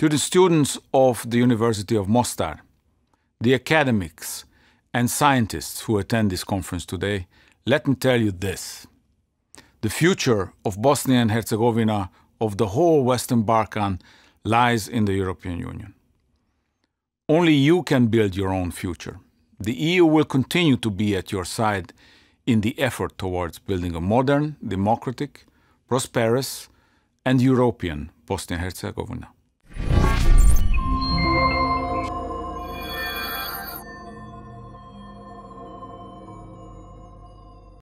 to the students of the University of Mostar, the academics and scientists who attend this conference today, let me tell you this. The future of Bosnia and Herzegovina, of the whole Western Balkan, lies in the European Union. Only you can build your own future. The EU will continue to be at your side in the effort towards building a modern, democratic, prosperous, and European Bosnia and Herzegovina.